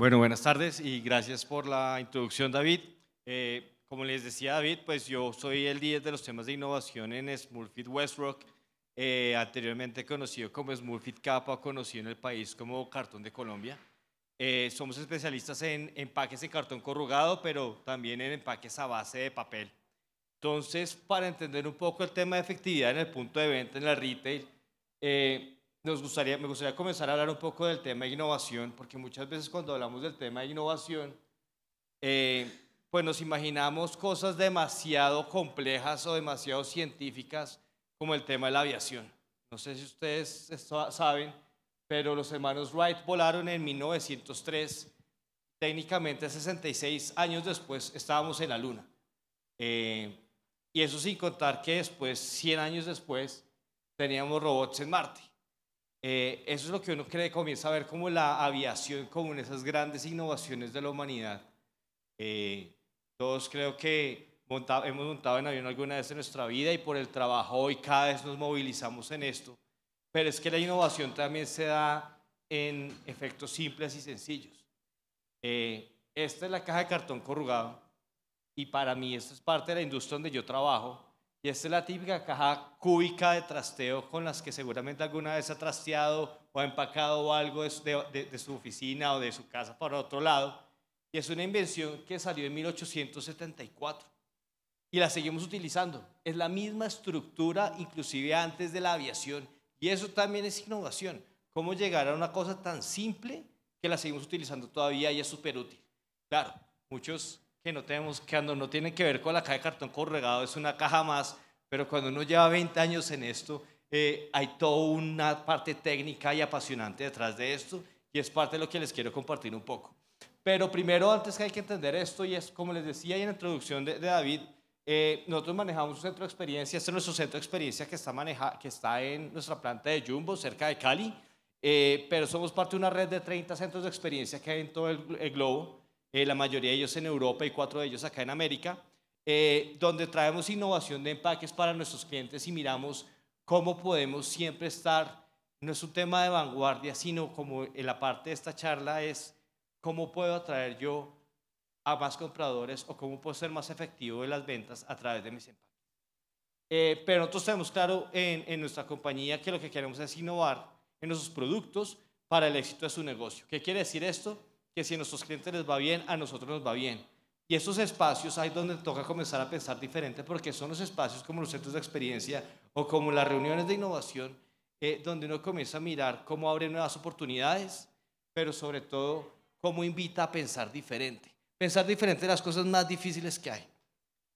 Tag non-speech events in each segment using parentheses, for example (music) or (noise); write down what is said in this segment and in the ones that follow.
Bueno, buenas tardes y gracias por la introducción, David. Eh, como les decía David, pues yo soy el líder de los temas de innovación en Smurfit Westrock, eh, anteriormente conocido como Smurfit Kappa, conocido en el país como Cartón de Colombia. Eh, somos especialistas en empaques de cartón corrugado, pero también en empaques a base de papel. Entonces, para entender un poco el tema de efectividad en el punto de venta en la retail, eh, nos gustaría, me gustaría comenzar a hablar un poco del tema de innovación, porque muchas veces cuando hablamos del tema de innovación, eh, pues nos imaginamos cosas demasiado complejas o demasiado científicas, como el tema de la aviación. No sé si ustedes saben, pero los hermanos Wright volaron en 1903. Técnicamente, 66 años después, estábamos en la Luna. Eh, y eso sin contar que después, 100 años después, teníamos robots en Marte. Eh, eso es lo que uno cree, comienza a ver como la aviación, como en esas grandes innovaciones de la humanidad. Eh, todos creo que hemos montado en avión alguna vez en nuestra vida y por el trabajo hoy cada vez nos movilizamos en esto. Pero es que la innovación también se da en efectos simples y sencillos. Eh, esta es la caja de cartón corrugado y para mí esta es parte de la industria donde yo trabajo y esta es la típica caja cúbica de trasteo con las que seguramente alguna vez ha trasteado o ha empacado algo de, su oficina o de su casa por otro lado. Y es una invención que salió en 1874 y la seguimos utilizando. Es la misma estructura, inclusive antes de la aviación. Y eso también es innovación. Cómo llegar a una cosa tan simple que la seguimos utilizando todavía y es súper útil. Claro, muchos que no tenemos, que no tienen que ver con la caja de cartón corregado, es una caja más, pero cuando uno lleva 20 años en esto, eh, hay toda una parte técnica y apasionante detrás de esto y es parte de lo que les quiero compartir un poco. Pero primero, antes que hay que entender esto, y es como les decía en la introducción de, David, eh, nosotros manejamos un centro de experiencia, este es nuestro centro de experiencia que está, maneja, que está en nuestra planta de Jumbo, cerca de Cali, eh, pero somos parte de una red de 30 centros de experiencia que hay en todo el globo. Eh, la mayoría de ellos en Europa y cuatro de ellos acá en América, eh, donde traemos innovación de empaques para nuestros clientes y miramos cómo podemos siempre estar, no es un tema de vanguardia, sino como en la parte de esta charla es cómo puedo atraer yo a más compradores o cómo puedo ser más efectivo en las ventas a través de mis empaques. Eh, pero nosotros tenemos claro en nuestra compañía que lo que queremos es innovar en nuestros productos para el éxito de su negocio. ¿Qué quiere decir esto? que si a nuestros clientes les va bien, a nosotros nos va bien. Y esos espacios hay donde toca comenzar a pensar diferente porque son los espacios como los centros de experiencia o como las reuniones de innovación eh, donde uno comienza a mirar cómo abre nuevas oportunidades, pero sobre todo cómo invita a pensar diferente. Pensar diferente de las cosas más difíciles que hay.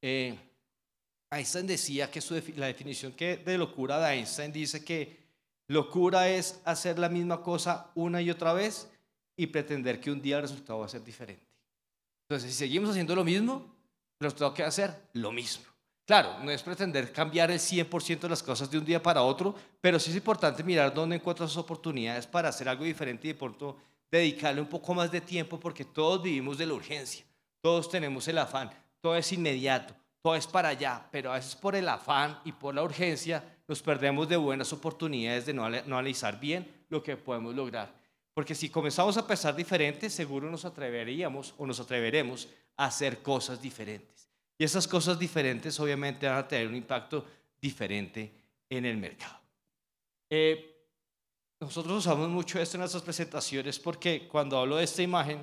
Eh, Einstein decía que su, la definición que de locura de Einstein dice que locura es hacer la misma cosa una y otra vez y pretender que un día el resultado va a ser diferente. Entonces, si seguimos haciendo lo mismo, nos resultado que va lo mismo. Claro, no es pretender cambiar el 100% de las cosas de un día para otro, pero sí es importante mirar dónde encuentras oportunidades para hacer algo diferente y por tanto dedicarle un poco más de tiempo porque todos vivimos de la urgencia, todos tenemos el afán, todo es inmediato, todo es para allá, pero a veces por el afán y por la urgencia nos perdemos de buenas oportunidades de no, analizar bien lo que podemos lograr. Porque si comenzamos a pensar diferente, seguro nos atreveríamos o nos atreveremos a hacer cosas diferentes. Y esas cosas diferentes obviamente van a tener un impacto diferente en el mercado. Eh, nosotros usamos mucho esto en nuestras presentaciones porque cuando hablo de esta imagen,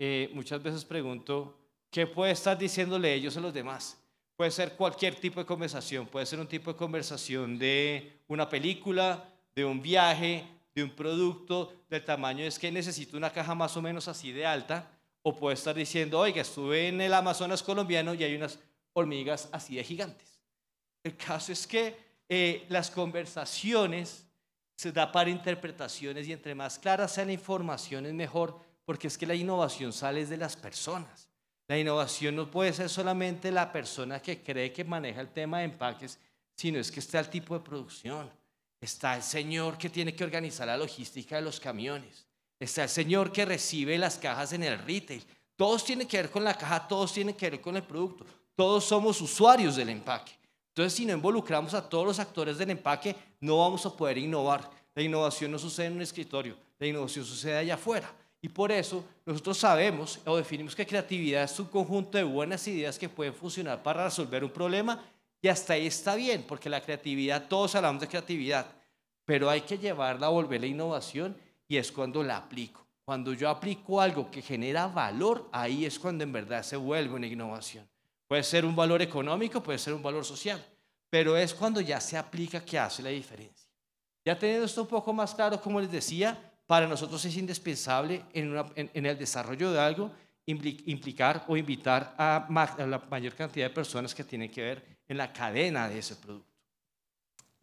eh, muchas veces pregunto, ¿qué puede estar diciéndole ellos a los demás? Puede ser cualquier tipo de conversación, puede ser un tipo de conversación de una película, de un viaje, de un producto del tamaño es que necesito una caja más o menos así de alta, o puede estar diciendo, oiga, estuve en el Amazonas colombiano y hay unas hormigas así de gigantes. El caso es que eh, las conversaciones se da para interpretaciones y entre más claras sean la información mejor, porque es que la innovación sale de las personas. La innovación no puede ser solamente la persona que cree que maneja el tema de empaques, sino es que está el tipo de producción Está el señor que tiene que organizar la logística de los camiones. Está el señor que recibe las cajas en el retail. Todos tienen que ver con la caja, todos tienen que ver con el producto. Todos somos usuarios del empaque. Entonces, si no involucramos a todos los actores del empaque, no vamos a poder innovar. La innovación no sucede en un escritorio, la innovación sucede allá afuera. Y por eso nosotros sabemos o definimos que creatividad es un conjunto de buenas ideas que pueden funcionar para resolver un problema y hasta ahí está bien, porque la creatividad, todos hablamos de creatividad, pero hay que llevarla a volver la innovación y es cuando la aplico. Cuando yo aplico algo que genera valor, ahí es cuando en verdad se vuelve una innovación. Puede ser un valor económico, puede ser un valor social, pero es cuando ya se aplica que hace la diferencia. Ya teniendo esto un poco más claro, como les decía, para nosotros es indispensable en, el desarrollo de algo implicar o invitar a la mayor cantidad de personas que tienen que ver en la cadena de ese producto.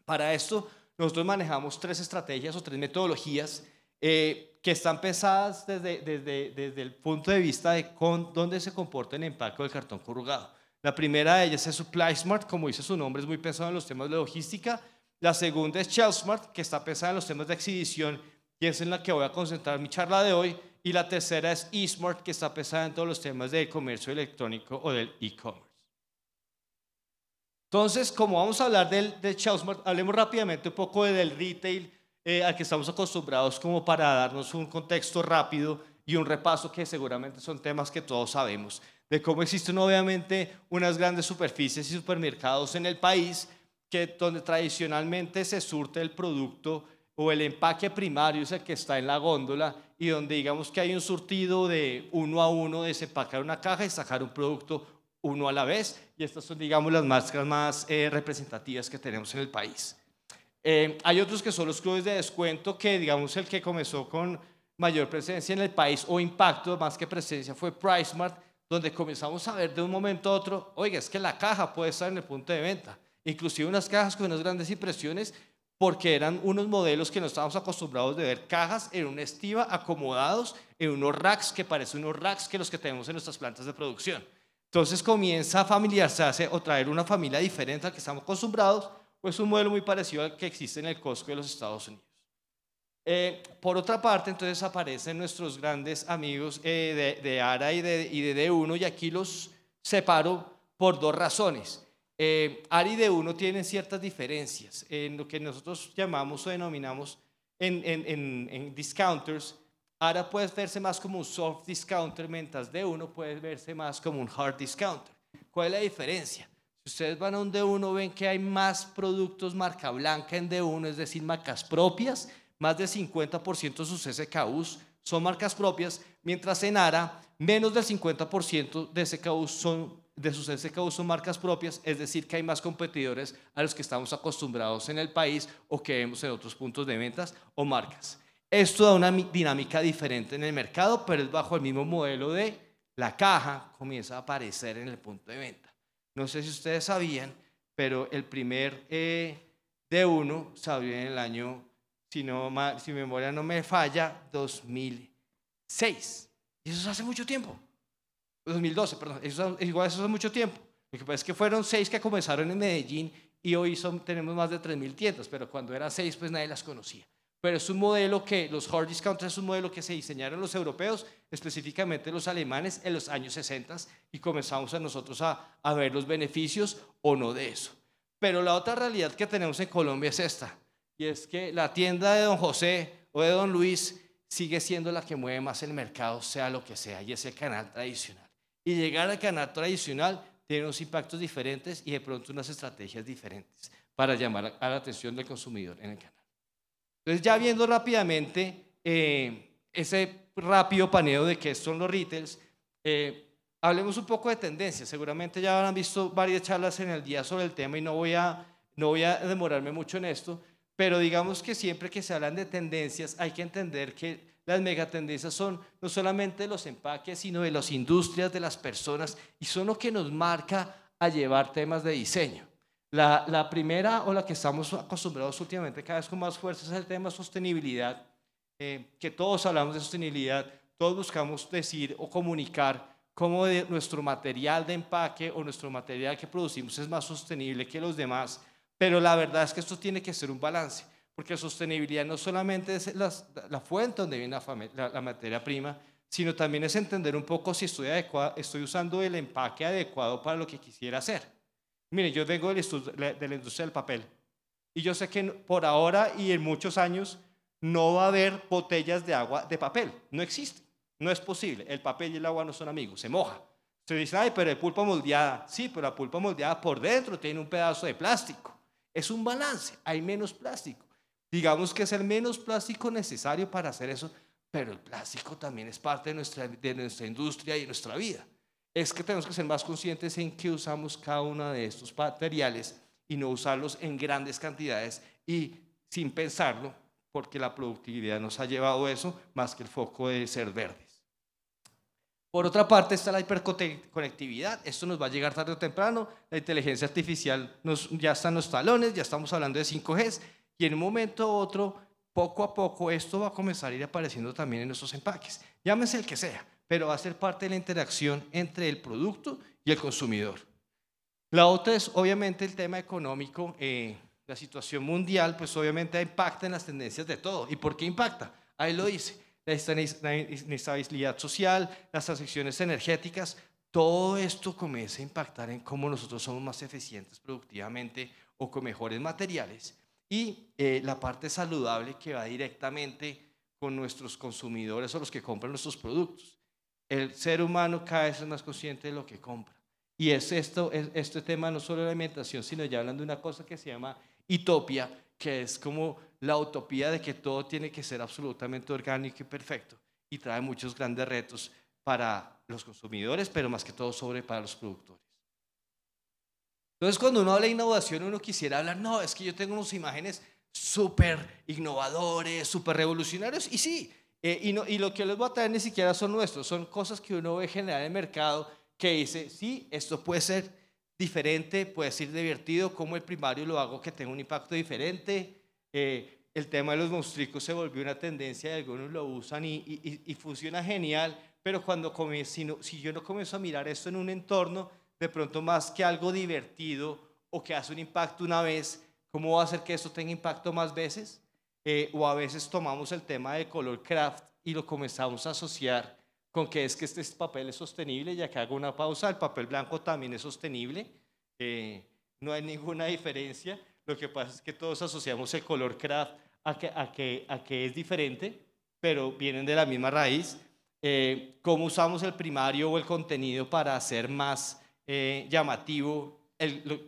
Para esto, nosotros manejamos tres estrategias o tres metodologías eh, que están pensadas desde, desde, el punto de vista de dónde se comporta el impacto del cartón corrugado. La primera de ellas es Supply Smart, como dice su nombre, es muy pensado en los temas de logística. La segunda es Shell Smart, que está pensada en los temas de exhibición y es en la que voy a concentrar mi charla de hoy. Y la tercera es eSmart, que está pensada en todos los temas de comercio electrónico o del e-commerce. Entonces, como vamos a hablar del, de Chausmart, hablemos rápidamente un poco del retail eh, al que estamos acostumbrados como para darnos un contexto rápido y un repaso que seguramente son temas que todos sabemos, de cómo existen obviamente unas grandes superficies y supermercados en el país que donde tradicionalmente se surte el producto o el empaque primario es el que está en la góndola y donde digamos que hay un surtido de uno a uno de desempacar una caja y sacar un producto uno a la vez. Y estas son, digamos, las marcas más eh, representativas que tenemos en el país. Eh, hay otros que son los clubes de descuento, que digamos el que comenzó con mayor presencia en el país o impacto más que presencia fue PriceMart, donde comenzamos a ver de un momento a otro, oiga, es que la caja puede estar en el punto de venta. Inclusive unas cajas con unas grandes impresiones, porque eran unos modelos que no estábamos acostumbrados de ver cajas en una estiva acomodados en unos racks que parecen unos racks que los que tenemos en nuestras plantas de producción. Entonces comienza a familiarizarse o traer una familia diferente a la que estamos acostumbrados, pues un modelo muy parecido al que existe en el Costco de los Estados Unidos. Eh, por otra parte, entonces aparecen nuestros grandes amigos eh, de, ARA y de, de D1, y aquí los separo por dos razones. Eh, ARA y D1 tienen ciertas diferencias en lo que nosotros llamamos o denominamos en, en, en discounters Ahora puedes verse más como un soft discounter, mientras D1 puede verse más como un hard discounter. ¿Cuál es la diferencia? Si ustedes van a un D1, ven que hay más productos marca blanca en D1, es decir, marcas propias. Más del 50% de sus SKUs son marcas propias, mientras en ARA, menos del 50% de, SKUs son, de sus SKUs son marcas propias, es decir, que hay más competidores a los que estamos acostumbrados en el país o que vemos en otros puntos de ventas o marcas. Esto da una dinámica diferente en el mercado, pero es bajo el mismo modelo de la caja comienza a aparecer en el punto de venta. No sé si ustedes sabían, pero el primer d eh, de uno salió en el año, si, no, si mi memoria no me falla, 2006. Y eso es hace mucho tiempo. 2012, perdón. Eso, igual eso es mucho tiempo. Lo que pasa es que fueron seis que comenzaron en Medellín y hoy son, tenemos más de 3.000 tiendas, pero cuando eran seis, pues nadie las conocía pero es un modelo que los hard discounters es un modelo que se diseñaron los europeos, específicamente los alemanes, en los años 60 y comenzamos a nosotros a, a, ver los beneficios o no de eso. Pero la otra realidad que tenemos en Colombia es esta, y es que la tienda de don José o de don Luis sigue siendo la que mueve más el mercado, sea lo que sea, y es el canal tradicional. Y llegar al canal tradicional tiene unos impactos diferentes y de pronto unas estrategias diferentes para llamar a la atención del consumidor en el canal. Entonces ya viendo rápidamente eh, ese rápido paneo de qué son los retails, eh, hablemos un poco de tendencias. Seguramente ya habrán visto varias charlas en el día sobre el tema y no voy a, no voy a demorarme mucho en esto, pero digamos que siempre que se hablan de tendencias hay que entender que las megatendencias son no solamente los empaques, sino de las industrias, de las personas, y son lo que nos marca a llevar temas de diseño. La, primera o la que estamos acostumbrados últimamente cada vez con más fuerza es el tema sostenibilidad, eh, que todos hablamos de sostenibilidad, todos buscamos decir o comunicar cómo nuestro material de empaque o nuestro material que producimos es más sostenible que los demás, pero la verdad es que esto tiene que ser un balance, porque sostenibilidad no solamente es la fuente donde viene la, materia prima, sino también es entender un poco si estoy, estoy usando el empaque adecuado para lo que quisiera hacer. Mire, yo vengo de la industria del papel y yo sé que por ahora y en muchos años no va a haber botellas de agua de papel. No existe. No es posible. El papel y el agua no son amigos. Se moja. Se dice, ay, pero la pulpa moldeada. Sí, pero la pulpa moldeada por dentro tiene un pedazo de plástico. Es un balance. Hay menos plástico. Digamos que es el menos plástico necesario para hacer eso, pero el plástico también es parte de nuestra, de nuestra industria y nuestra vida es que tenemos que ser más conscientes en que usamos cada uno de estos materiales y no usarlos en grandes cantidades y sin pensarlo, porque la productividad nos ha llevado eso más que el foco de ser verdes. Por otra parte está la hiperconectividad, esto nos va a llegar tarde o temprano, la inteligencia artificial nos, ya está en los talones, ya estamos hablando de 5G y en un momento u otro, poco a poco, esto va a comenzar a ir apareciendo también en nuestros empaques, llámese el que sea, pero va a ser parte de la interacción entre el producto y el consumidor. La otra es obviamente el tema económico. Eh, la situación mundial, pues obviamente impacta en las tendencias de todo. ¿Y por qué impacta? Ahí lo dice. La inestabilidad social, las transacciones energéticas, todo esto comienza a impactar en cómo nosotros somos más eficientes productivamente o con mejores materiales. Y eh, la parte saludable que va directamente con nuestros consumidores o los que compran nuestros productos el ser humano cada vez es más consciente de lo que compra. Y es esto, es este tema no solo de la alimentación, sino ya hablando de una cosa que se llama utopía, que es como la utopía de que todo tiene que ser absolutamente orgánico y perfecto. Y trae muchos grandes retos para los consumidores, pero más que todo sobre para los productores. Entonces, cuando uno habla de innovación, uno quisiera hablar, no, es que yo tengo unas imágenes súper innovadores, súper revolucionarios, y sí, eh, y, lo que les voy a traer ni siquiera son nuestros, son cosas que uno ve generar en el mercado que dice, sí, esto puede ser diferente, puede ser divertido, como el primario lo hago que tenga un impacto diferente. Eh, el tema de los monstruos se volvió una tendencia y algunos lo usan y, funciona genial, pero cuando si, si yo no comienzo a mirar esto en un entorno, de pronto más que algo divertido o que hace un impacto una vez, ¿cómo va a hacer que esto tenga impacto más veces? Eh, o a veces tomamos el tema de color craft y lo comenzamos a asociar con que es que este, este papel es sostenible, ya que hago una pausa, el papel blanco también es sostenible, eh, no hay (laughs) ninguna diferencia, lo que pasa es que todos asociamos el color craft a que, es diferente, pero vienen de la misma raíz, eh, cómo usamos el primario o el contenido para hacer más llamativo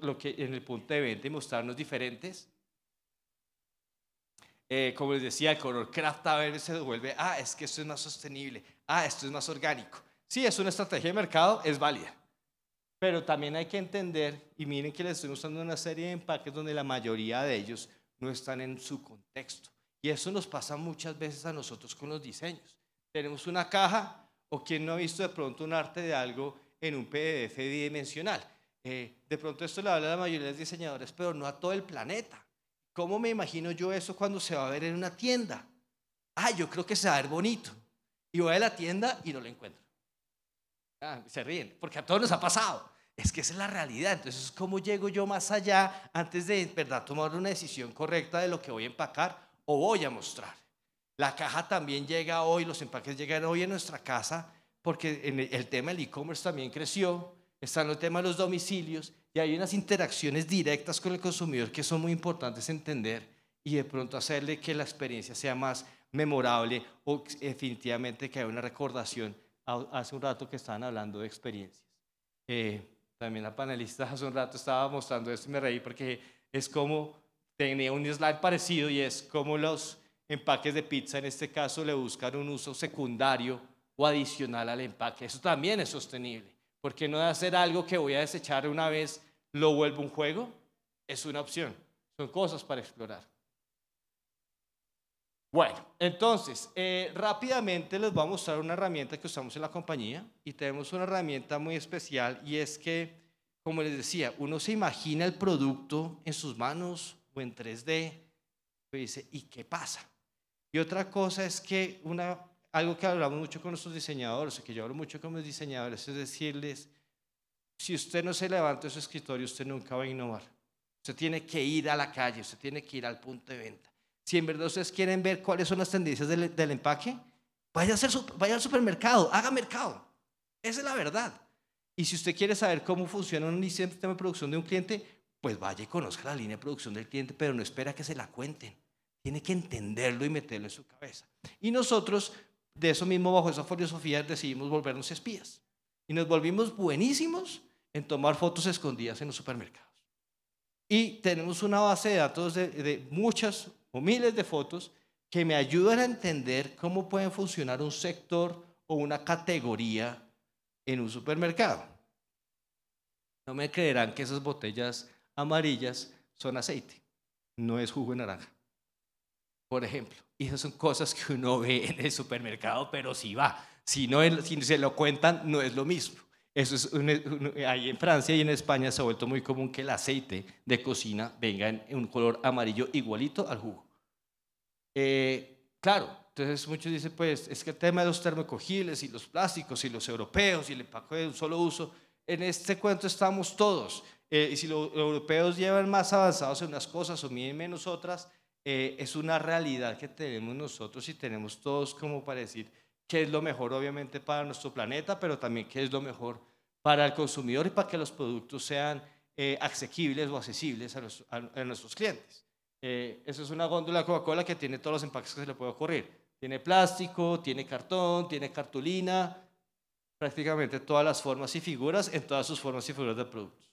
lo, que en el punto de venta y mostrarnos diferentes. Eh, como les decía, el color craft a veces se devuelve, ah, es que esto es más sostenible, ah, esto es más orgánico. Sí, es una estrategia de mercado, es válida. Pero también hay que entender, y miren que les estoy mostrando una serie de empaques donde la mayoría de ellos no están en su contexto. Y eso nos pasa muchas veces a nosotros con los diseños. Tenemos una caja, o quien no ha visto de pronto un arte de algo en un PDF bidimensional. Eh, de pronto esto le habla a la mayoría de los diseñadores, pero no a todo el planeta. ¿Cómo me imagino yo eso cuando se va a ver en una tienda? Ah, yo creo que se va a ver bonito. Y voy a la tienda y no lo encuentro. Ah, se ríen, porque a todos nos ha pasado. Es que esa es la realidad. Entonces, ¿cómo llego yo más allá antes de, verdad, tomar una decisión correcta de lo que voy a empacar o voy a mostrar? La caja también llega hoy, los empaques llegan hoy en nuestra casa, porque en el tema del e-commerce también creció, están los temas de los domicilios, y hay unas interacciones directas con el consumidor que son muy importantes entender y de pronto hacerle que la experiencia sea más memorable o definitivamente que haya una recordación. Hace un rato que estaban hablando de experiencias. Eh, también la panelista hace un rato estaba mostrando esto y me reí porque es como tenía un slide parecido y es como los empaques de pizza en este caso le buscan un uso secundario o adicional al empaque. Eso también es sostenible. ¿Por qué no hacer algo que voy a desechar una vez lo vuelvo un juego? Es una opción. Son cosas para explorar. Bueno, entonces, eh, rápidamente les voy a mostrar una herramienta que usamos en la compañía y tenemos una herramienta muy especial y es que, como les decía, uno se imagina el producto en sus manos o en 3D y pues dice, ¿y qué pasa? Y otra cosa es que una algo que hablamos mucho con nuestros diseñadores, que yo hablo mucho con mis diseñadores, es decirles, si usted no se levanta de su escritorio, usted nunca va a innovar. Usted tiene que ir a la calle, usted tiene que ir al punto de venta. Si en verdad ustedes quieren ver cuáles son las tendencias del, empaque, vaya, a hacer, vaya al supermercado, haga mercado. Esa es la verdad. Y si usted quiere saber cómo funciona un sistema de producción de un cliente, pues vaya y conozca la línea de producción del cliente, pero no espera que se la cuenten. Tiene que entenderlo y meterlo en su cabeza. Y nosotros de eso mismo, bajo esa filosofía, decidimos volvernos espías. Y nos volvimos buenísimos en tomar fotos escondidas en los supermercados. Y tenemos una base de datos de, muchas o miles de fotos que me ayudan a entender cómo puede funcionar un sector o una categoría en un supermercado. No me creerán que esas botellas amarillas son aceite, no es jugo de naranja, por ejemplo. Y esas son cosas que uno (laughs) ve en el supermercado, pero si va. Si, no, se lo cuentan, no es lo mismo. Eso es ahí en Francia y en España se ha vuelto muy común que el aceite de cocina venga en, un color amarillo igualito al jugo. Eh, claro, entonces muchos dicen, pues es que el tema de los termocogiles y los plásticos y los europeos y el empaque de un solo uso, en este cuento estamos todos. Eh, y si los europeos llevan más avanzados en unas cosas o miden menos otras, eh, es una realidad que tenemos nosotros y tenemos todos como para decir qué es lo mejor obviamente para nuestro planeta, pero también qué es lo mejor para el consumidor y para que los productos sean eh, asequibles o accesibles a, nuestros clientes. Eh, eso es una góndola Coca-Cola que tiene todos los empaques que se le puede ocurrir. Tiene plástico, tiene cartón, tiene cartulina, prácticamente todas las formas y figuras en todas sus formas y figuras de productos.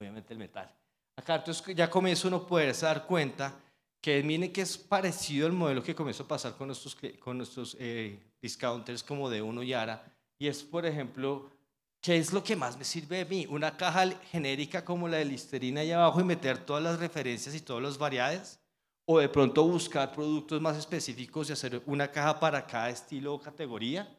Obviamente el metal. Acá entonces ya comienza uno a poderse dar cuenta que que es parecido al modelo que comenzó a pasar con nuestros, con nuestros eh, discounters como de uno y ara. Y es, por ejemplo, ¿qué es lo que más me sirve a mí? ¿Una caja genérica como la de Listerina allá abajo y meter todas las referencias y todas las variedades? ¿O de pronto buscar productos más específicos y hacer una caja para cada estilo o categoría?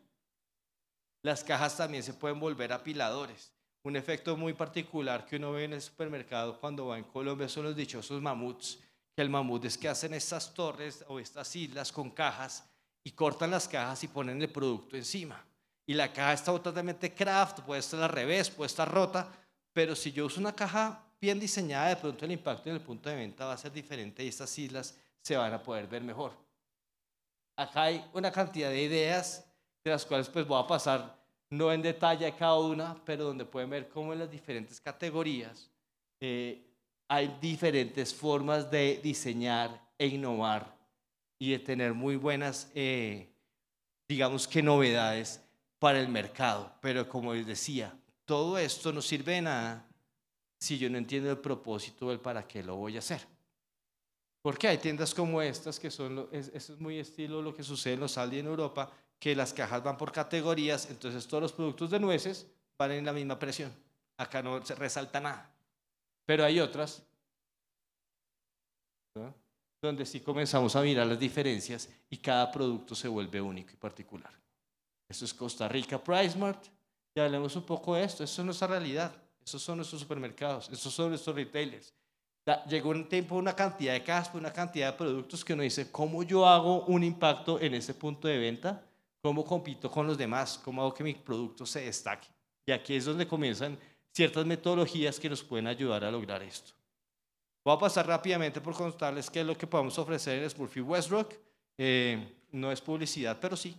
Las cajas también se pueden volver apiladores. Un efecto muy particular que uno ve en el supermercado cuando va en Colombia son los dichosos mamuts, que el mamut es que hacen estas torres o estas islas con cajas y cortan las cajas y ponen el producto encima. Y la caja está totalmente craft, puede estar al revés, puede estar rota, pero si yo uso una caja bien diseñada, de pronto el impacto en el punto de venta va a ser diferente y estas islas se van a poder ver mejor. Acá hay una cantidad de ideas de las cuales pues voy a pasar no en detalle a cada una, pero donde pueden ver cómo en las diferentes categorías eh, hay diferentes formas de diseñar e innovar y de tener muy buenas, eh, digamos que novedades para el mercado. Pero como les decía, todo esto no sirve de nada si yo no entiendo el propósito el para qué lo voy a hacer. Porque hay tiendas como estas que son, eso es muy estilo lo que sucede en los Aldi en Europa, que las cajas van por categorías, entonces todos los productos de nueces van en la misma presión. Acá no se resalta nada. Pero hay otras donde sí comenzamos a mirar las diferencias y cada producto se vuelve único y particular. Eso es Costa Rica Pricemart. Ya hablemos un poco de esto. eso es nuestra realidad. Estos son nuestros supermercados. Esos son nuestros retailers. llegó un tiempo, una cantidad de cajas, una cantidad de productos que nos dice, ¿cómo yo hago un impacto en ese punto de venta? ¿Cómo compito con los demás? ¿Cómo hago que mi producto se destaque? Y aquí es donde comienzan ciertas metodologías que nos pueden ayudar a lograr esto. Voy a pasar rápidamente por contarles qué es lo que podemos ofrecer en Smurfy Westrock. Eh, no es publicidad, pero sí.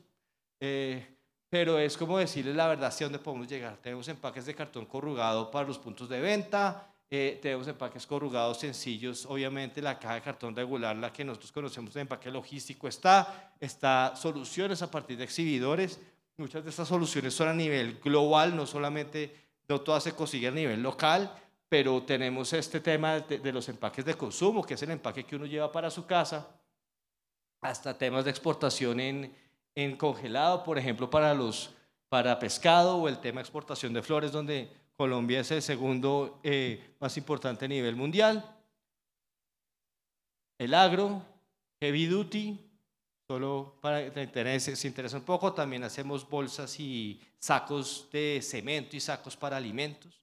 Eh, pero es como decirles la verdad hacia dónde podemos llegar. Tenemos empaques de cartón corrugado para los puntos de venta, tenemos empaques corrugados sencillos. Obviamente la caja de cartón regular, la que nosotros conocemos de empaque logístico, está, está soluciones a partir de exhibidores. Muchas de estas soluciones son a nivel global, no solamente, no todas se consiguen a nivel local, pero tenemos este tema de, los empaques de consumo, que es el empaque que uno lleva para su casa, hasta temas de exportación en, en congelado, por ejemplo, para los para pescado o el tema de exportación de flores, donde Colombia es el segundo eh, más importante a nivel mundial. El agro, heavy duty, solo para que te interese, se un poco, también hacemos bolsas y sacos de cemento y sacos para alimentos.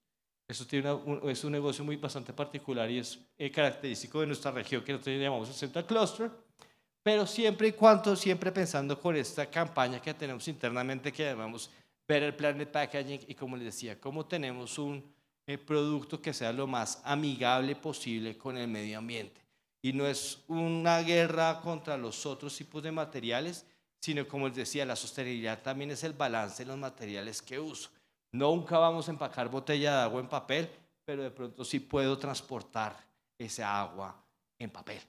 Eso tiene es un negocio muy bastante particular y es eh, característico de nuestra región que nosotros llamamos el Central Cluster, pero siempre y cuando, siempre pensando con esta campaña que tenemos internamente que llamamos ver el plan Planet Packaging y como les decía, cómo tenemos un eh, producto que sea lo más amigable posible con el medio ambiente. Y no es una guerra contra los otros tipos de materiales, sino como les decía, la sostenibilidad también es el balance de los materiales que uso. Nunca vamos a empacar botella de agua en papel, pero de pronto sí puedo transportar esa agua en papel.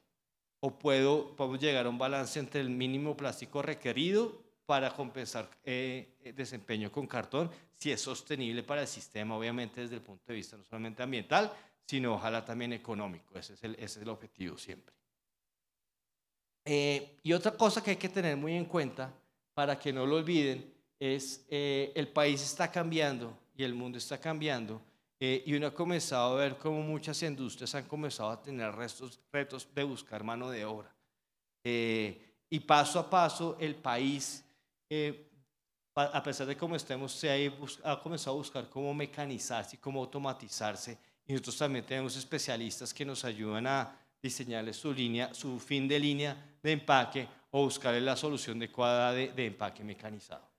O puedo, podemos llegar a un balance entre el mínimo plástico requerido para compensar el eh, eh, desempeño con cartón, si es sostenible para el sistema, obviamente desde el punto de vista no solamente ambiental, sino ojalá también económico. Ese es el, ese es el objetivo siempre. Eh, y otra cosa que hay que tener muy en cuenta, para que no lo olviden, es el país está cambiando y el mundo está cambiando, y uno ha comenzado a ver cómo muchas industrias han comenzado a tener restos, retos de buscar mano de obra. y paso a paso el país a pesar de cómo estemos, se ha, ha comenzado a buscar cómo mecanizarse, cómo automatizarse. Y nosotros también tenemos especialistas que nos ayudan a diseñarles su línea, su fin de línea de empaque o buscarle la solución adecuada de, empaque mecanizado.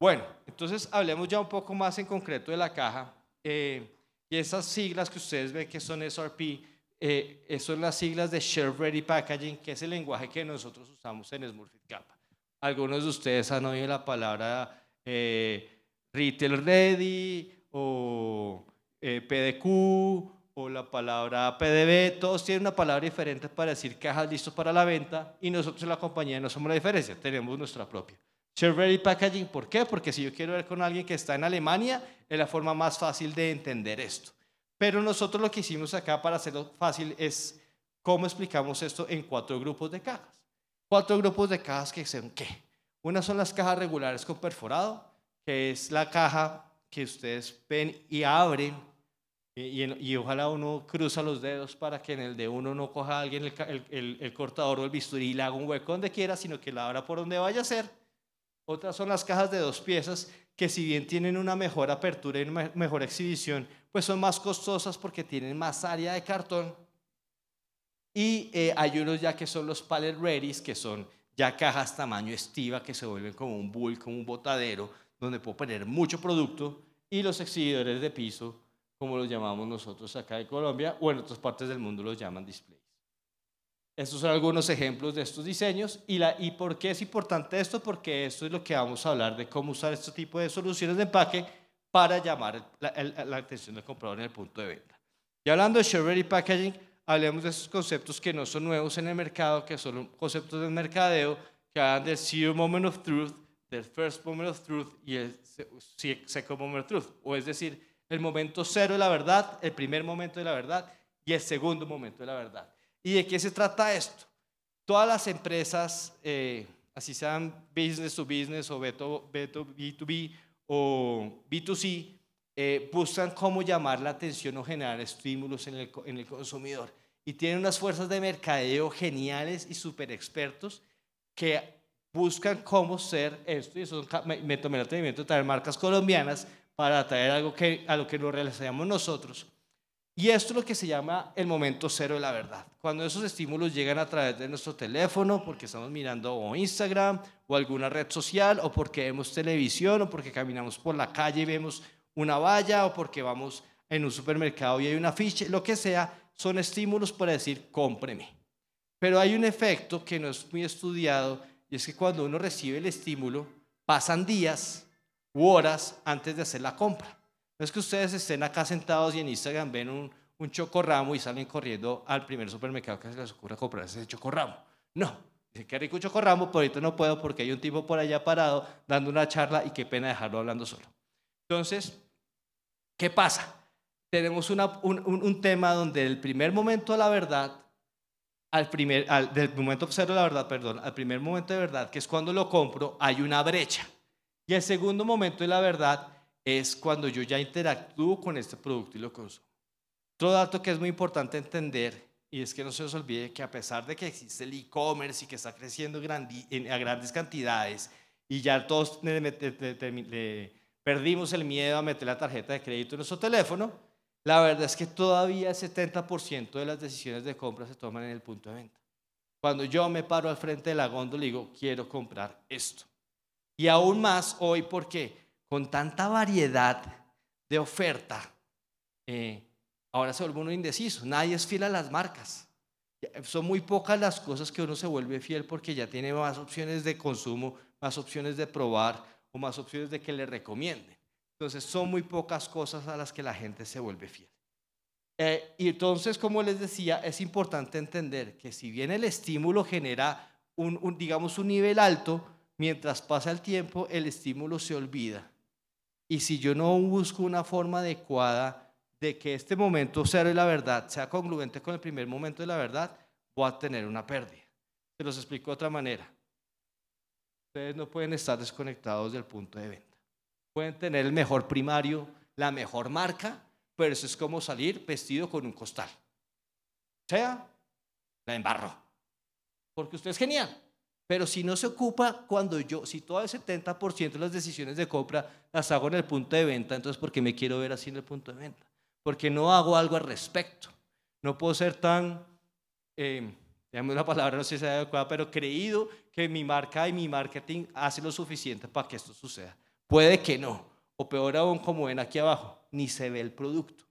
Bueno, entonces hablemos ya un poco más en concreto de la caja. Eh, y esas siglas que ustedes ven que son SRP, eh, son las siglas de Share Ready Packaging, que es el lenguaje que nosotros usamos en Smurfit Kappa algunos de ustedes han oído la palabra eh, Retail Ready o eh, PDQ o la palabra PDB, todos tienen una palabra diferente para decir cajas listas para la venta y nosotros en la compañía no somos la diferencia, tenemos nuestra propia. Share Ready Packaging, ¿por qué? Porque si yo quiero ver con alguien que está en Alemania, es la forma más fácil de entender esto. Pero nosotros lo que hicimos acá para hacerlo fácil es cómo explicamos esto en cuatro grupos de cajas cuatro grupos de cajas que son qué. Una son las cajas regulares con perforado, que es la caja que ustedes ven y abren. Y, ojalá uno cruza los dedos para que en el de uno no coja alguien el, el cortador o el bisturí y le haga un hueco donde quiera, sino que la abra por donde vaya a ser. Otras son las cajas de dos piezas, que si bien tienen una mejor apertura y una mejor exhibición, pues son más costosas porque tienen más área de cartón y eh, hay unos ya que son los pallet ready's que son ya cajas tamaño estiva, que se vuelven como un bull, como un botadero, donde puedo poner mucho producto. Y los exhibidores de piso, como los llamamos nosotros acá en Colombia, o en otras partes del mundo los llaman displays. Estos son algunos ejemplos de estos diseños. ¿Y, la, y por qué es importante esto? Porque esto es lo que vamos a hablar de cómo usar este tipo de soluciones de empaque para llamar la, atención del comprador en el punto de venta. Y hablando de Share Ready Packaging, hablemos de esos conceptos que no son nuevos en el mercado, que son conceptos de mercadeo, que hablan del zero moment of truth, del first moment of truth y el second moment of truth. O es decir, el momento cero de la verdad, el primer momento de la verdad y el segundo momento de la verdad. ¿Y de qué se trata esto? Todas las empresas, eh, así sean business to business o B2B o B2C, eh, buscan cómo llamar la atención o generar estímulos en el, consumidor. Y tienen unas fuerzas de mercadeo geniales y súper expertos que buscan cómo ser esto. Y eso me, tomé el atendimiento de traer marcas colombianas para traer algo que, a lo que lo realizamos nosotros. Y esto es lo que se llama el momento cero de la verdad. Cuando esos estímulos llegan a través de nuestro teléfono, porque estamos mirando o Instagram o alguna red social, o porque vemos televisión, o porque caminamos por la calle y vemos una valla o porque vamos en un supermercado y hay una ficha, lo que sea, son estímulos para decir, cómpreme. Pero hay un efecto que no es muy estudiado y es que cuando uno recibe el estímulo, pasan días u horas antes de hacer la compra. No es que ustedes estén acá sentados y en Instagram ven un, chocorramo y salen corriendo al primer supermercado que se les ocurra comprar ese chocorramo. No, dice que rico chocorramo, pero ahorita no puedo porque hay un tipo por allá parado dando una charla y qué pena dejarlo hablando solo. Entonces, ¿Qué pasa? Tenemos un, tema donde el primer momento la verdad, al primer, del momento cero la verdad, perdón, al primer momento de verdad, que es cuando lo compro, hay una brecha. Y el segundo momento de la verdad es cuando yo ya interactúo con este producto y lo consumo. Otro dato que es muy importante entender, y es que no se nos olvide que a pesar de que existe el e-commerce y que está creciendo en, a grandes cantidades, y ya todos le, perdimos el miedo a meter la tarjeta de crédito en nuestro teléfono, la verdad es que todavía el 70% de las decisiones de compra se toman en el punto de venta. Cuando yo me paro al frente de la góndola y digo, quiero comprar esto. Y aún más hoy porque con tanta variedad de oferta, eh, ahora se vuelve uno indeciso. Nadie es fiel a las marcas. Son muy pocas las cosas que uno se vuelve fiel porque ya tiene más opciones de consumo, más opciones de probar, más opciones de que le recomienden. Entonces son muy pocas cosas a las que la gente se vuelve fiel. Eh, y entonces, como les decía, es importante entender que si bien el estímulo genera un, un, digamos, un nivel alto, mientras pasa el tiempo, el estímulo se olvida. Y si yo no busco una forma adecuada de que este momento cero de la verdad sea congruente con el primer momento de la verdad, voy a tener una pérdida. Se los explico de otra manera. Ustedes no pueden estar desconectados del punto de venta. Pueden tener el mejor primario, la mejor marca, pero eso es como salir vestido con un costal. O sea, la embarro. Porque usted es genial. Pero si no se ocupa cuando yo, si todo el 70% de las decisiones de compra las hago en el punto de venta, entonces ¿por qué me quiero ver así en el punto de venta? Porque no hago algo al respecto. No puedo ser tan... Eh, una palabra, no sé si sea adecuada, pero creído que mi marca y mi marketing hace lo suficiente para que esto suceda. Puede que no, o peor aún, como ven aquí abajo, ni se ve el producto.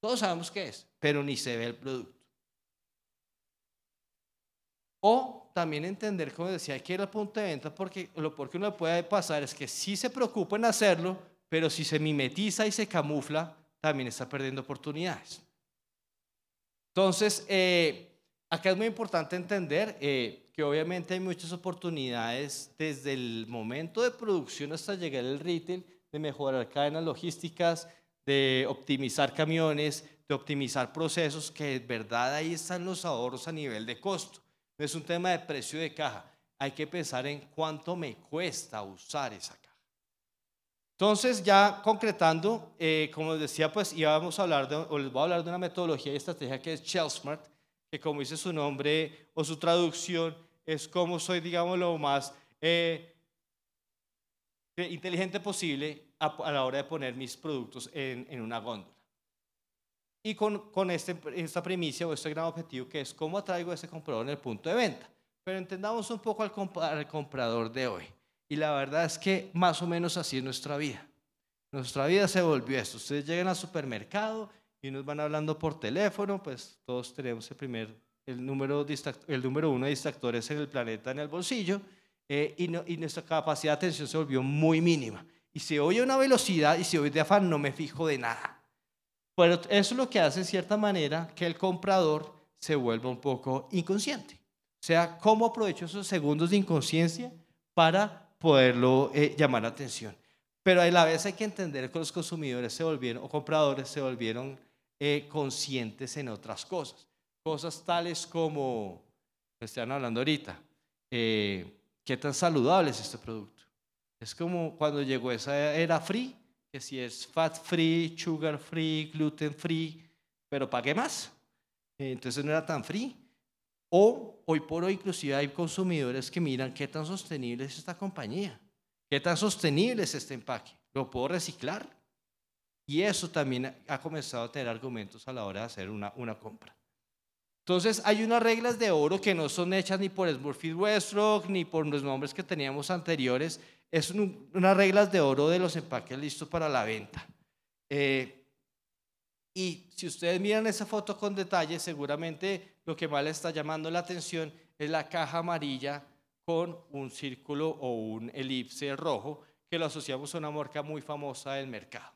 Todos sabemos qué es, pero ni se ve el producto. O también entender, como decía, que ir al punto de venta, porque lo porque uno puede pasar es que sí se preocupa en hacerlo, pero si se mimetiza y se camufla, también está perdiendo oportunidades. Entonces, eh, Acá es muy importante entender eh, que obviamente hay muchas oportunidades desde el momento de producción hasta llegar al retail, de mejorar cadenas logísticas, de optimizar camiones, de optimizar procesos, que es verdad ahí están los ahorros a nivel de costo. No es un tema de precio de caja, hay que pensar en cuánto me cuesta usar esa caja. Entonces, ya concretando, eh, como les decía, pues íbamos a hablar les voy a hablar de una metodología y estrategia que es Shellsmart, que como dice su nombre o su traducción, es como soy, digamos, lo más eh, inteligente posible a, la hora de poner mis productos en, una góndola. Y con, con este, esta primicia o este gran objetivo que es cómo atraigo a ese comprador en el punto de venta. Pero entendamos un poco al, al comprador de hoy. Y la verdad es que más o menos así es nuestra vida. Nuestra vida se volvió esto. Ustedes llegan al supermercado y nos van hablando por teléfono, pues todos tenemos el primer, el número, el número uno de distractores en el planeta en el bolsillo, eh, y, nuestra capacidad de atención se volvió muy mínima. Y si oye una velocidad y si oye de afán, no me fijo de nada. Pero eso es lo que hace, en cierta manera, que el comprador se vuelva un poco inconsciente. O sea, ¿cómo aprovecho esos segundos de inconsciencia para poderlo eh, llamar la atención? Pero a la vez hay que entender que los consumidores se volvieron, o compradores se volvieron eh, conscientes en otras cosas. Cosas tales como, están hablando ahorita, eh, qué tan saludable es este producto. Es como cuando llegó esa era free, que si es fat free, sugar free, gluten free, pero pagué más. Eh, entonces no era tan free. O hoy por hoy inclusive hay consumidores que miran qué tan sostenible es esta compañía, qué tan sostenible es este empaque. ¿Lo puedo reciclar? Y eso también ha comenzado a tener argumentos a la hora de hacer una, una compra. Entonces, hay unas reglas de oro que no son hechas ni por Smurfit Westrock ni por los nombres que teníamos anteriores. Es unas reglas de oro de los empaques listos para la venta. Eh, y si ustedes miran esa foto con detalle, seguramente lo que más les está llamando la atención es la caja amarilla con un círculo o un elipse rojo, que lo asociamos a una marca muy famosa del mercado.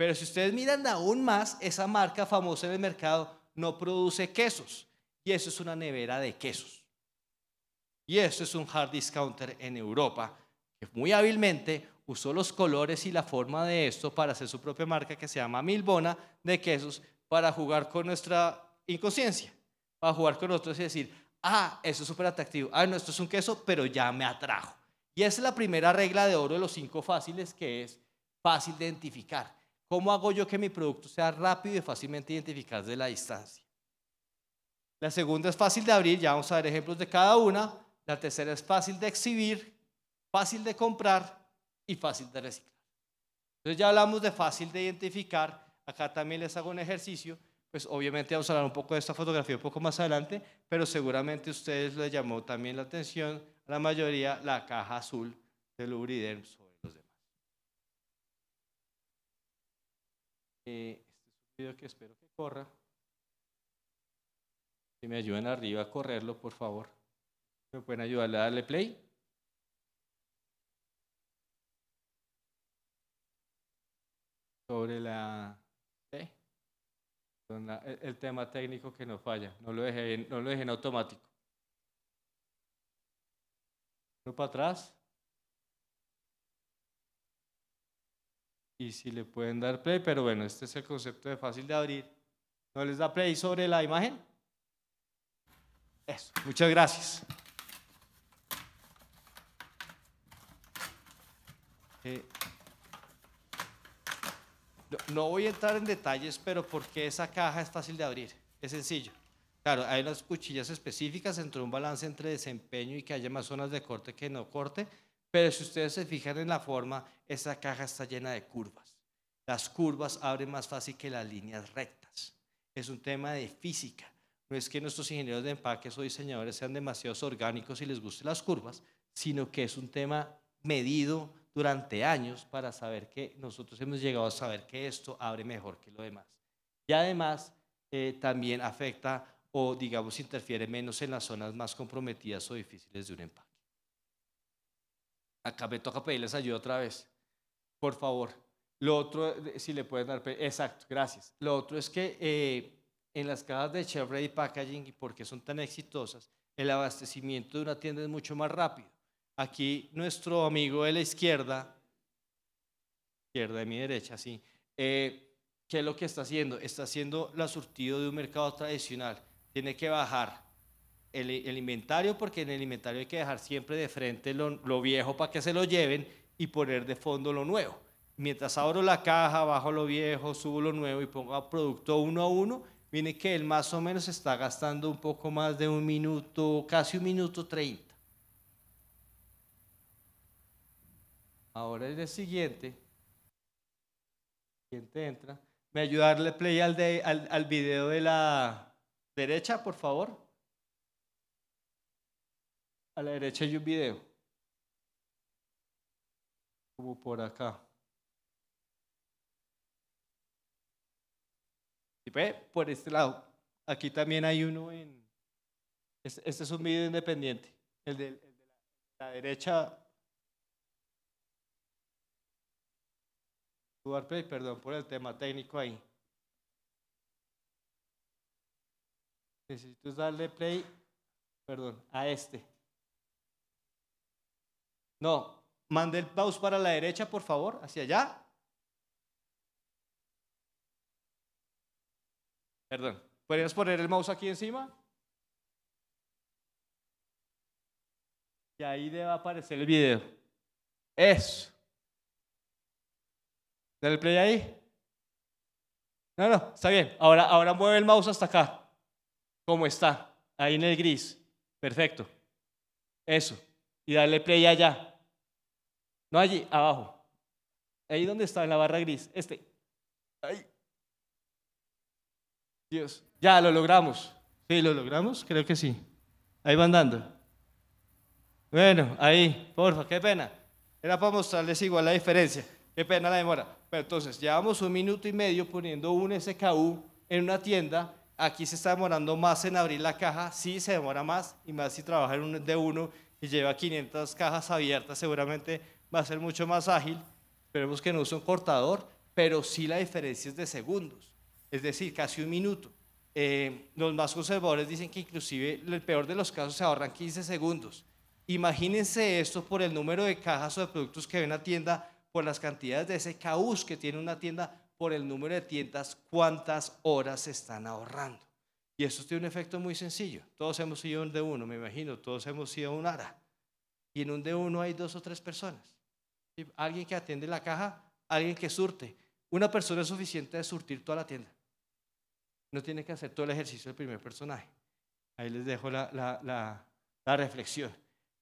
Pero si ustedes miran aún más, esa marca famosa en mercado no produce quesos. Y eso es una nevera de quesos. Y esto es un hard discounter en Europa, que muy hábilmente usó los colores y la forma de esto para hacer su propia marca que se llama Milbona de quesos para jugar con nuestra inconsciencia, para jugar con nosotros y decir, ah, eso es súper atractivo, ah, no, esto es un queso, pero ya me atrajo. Y esa es la primera regla de oro de los cinco fáciles que es fácil de identificar. ¿Cómo hago yo que mi producto sea rápido y fácilmente identificado de la distancia? La segunda es fácil de abrir, ya vamos a ver ejemplos de cada una. La tercera es fácil de exhibir, fácil de comprar y fácil de reciclar. Entonces ya hablamos de fácil de identificar. Acá también les hago un ejercicio. Pues obviamente vamos a hablar un poco de esta fotografía un poco más adelante, pero seguramente a ustedes les llamó también la atención a la mayoría la caja azul de Ubriderm Eh, este es un video que espero que corra. Si me ayudan arriba a correrlo, por favor. ¿Me pueden ayudar a darle play? Sobre la... El, tema técnico que no falla. No lo dejen, no lo dejen automático. No para atrás. y si le pueden dar play, pero bueno, este es el concepto de fácil de abrir. ¿No les da play sobre la imagen? Eso, muchas gracias. Eh, no voy a entrar en detalles, pero por qué esa caja es fácil de abrir, es sencillo. Claro, hay unas cuchillas específicas entre un balance entre desempeño y que haya más zonas de corte que no corte, pero si ustedes se fijan en la forma, esa caja está llena de curvas. Las curvas abren más fácil que las líneas rectas. Es un tema de física. No es que nuestros ingenieros de empaques o diseñadores sean demasiados orgánicos y les gusten las curvas, sino que es un tema medido durante años para saber que nosotros hemos llegado a saber que esto abre mejor que lo demás. Y además eh, también afecta o digamos interfiere menos en las zonas más comprometidas o difíciles de un empaque acá me toca pedirles ayuda otra vez. Por favor. Lo otro, eh, si le pueden dar, exacto, gracias. Lo otro es que eh, en las cajas de Chevrolet y Packaging, porque son tan exitosas, el abastecimiento de una tienda es mucho más rápido. Aquí nuestro amigo de la izquierda, izquierda de mi derecha, sí, eh, ¿qué es lo que está haciendo? Está haciendo la surtido de un mercado tradicional. Tiene que bajar el, inventario, porque en el inventario hay que dejar siempre de frente lo, viejo para que se lo lleven y poner de fondo lo nuevo. Mientras abro la caja, bajo lo viejo, subo lo nuevo y pongo producto uno a uno, viene que él más o menos está gastando un poco más de un minuto, casi un minuto treinta. Ahora en el siguiente, siguiente entra. ¿Me ayudarle play al video de la derecha, por favor? A la derecha hay un video. Como por acá. ¿Y Por este lado. Aquí también hay uno en... Este, es un video independiente. El de, la, la derecha perdón por el tema técnico ahí. Necesito darle play, perdón, a este. No, mande el mouse para la derecha, por favor, hacia allá. Perdón, ¿podrías poner el mouse aquí encima? Y ahí debe aparecer el video. Eso. Dale play ahí. No, no, está bien. Ahora, ahora mueve el mouse hasta acá. Como está. Ahí en el gris. Perfecto. Eso. Y dale play allá. No allí, abajo. Ahí donde estaba en la barra gris. Este. Ahí. Dios. Ya, lo logramos. Sí, lo logramos, creo que sí. Ahí van dando. Bueno, ahí, porfa, qué pena. Era para mostrarles igual la diferencia. Qué pena la demora. Pero entonces, llevamos un minuto y medio poniendo un SKU en una tienda. Aquí se está demorando más en abrir la caja. Sí, se demora más y más si trabaja en de uno y lleva 500 cajas abiertas seguramente va a ser mucho más ágil. Esperemos que no use un cortador, pero sí la diferencia es de segundos, es decir, casi un minuto. Eh, los más conservadores dicen que inclusive el peor de los casos se ahorran 15 segundos. Imagínense esto por el número de cajas o de productos que ve una tienda, por las cantidades de ese SKUs que tiene una tienda, por el número de tiendas, cuántas horas se están ahorrando. Y esto tiene un efecto muy sencillo. Todos hemos sido un D1, me imagino, todos hemos sido un ARA. Y en un D1 hay dos o tres personas alguien que atiende la caja, alguien que surte. Una persona es suficiente de surtir toda la tienda. No tiene que hacer todo el ejercicio del primer personaje. Ahí les dejo la, reflexión.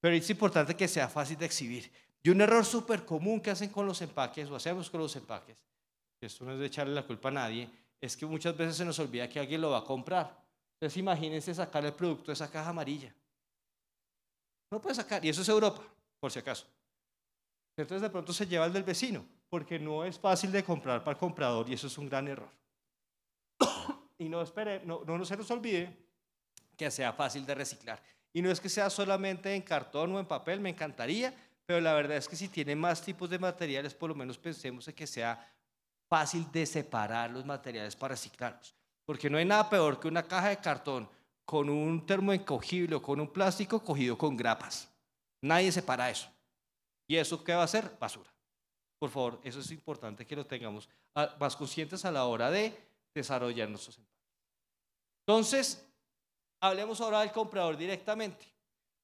Pero es importante que sea fácil de exhibir. Y un error súper común que hacen con los empaques, o hacemos con los empaques, que esto no es de echarle la culpa a nadie, es que muchas veces se nos olvida que alguien lo va a comprar. Entonces imagínense sacar el producto de esa caja amarilla. No puede sacar, y eso es Europa, por si acaso. Entonces de pronto se lleva el del vecino, porque no es fácil de comprar para el comprador y eso es un gran error. (coughs) y no, espere, no, no se nos olvide que sea fácil de reciclar. Y no es que sea solamente en cartón o en papel, me encantaría, pero la verdad es que si tiene más tipos de materiales, por lo menos pensemos en que sea fácil de separar los materiales para reciclarlos. Porque no hay nada peor que una caja de cartón con un termoencogible o con un plástico cogido con grapas. Nadie separa eso. ¿Y eso qué va a ser? Basura. Por favor, eso es importante que lo tengamos ah, más conscientes a la hora de desarrollar nuestros empleos. Entonces, hablemos ahora del comprador directamente.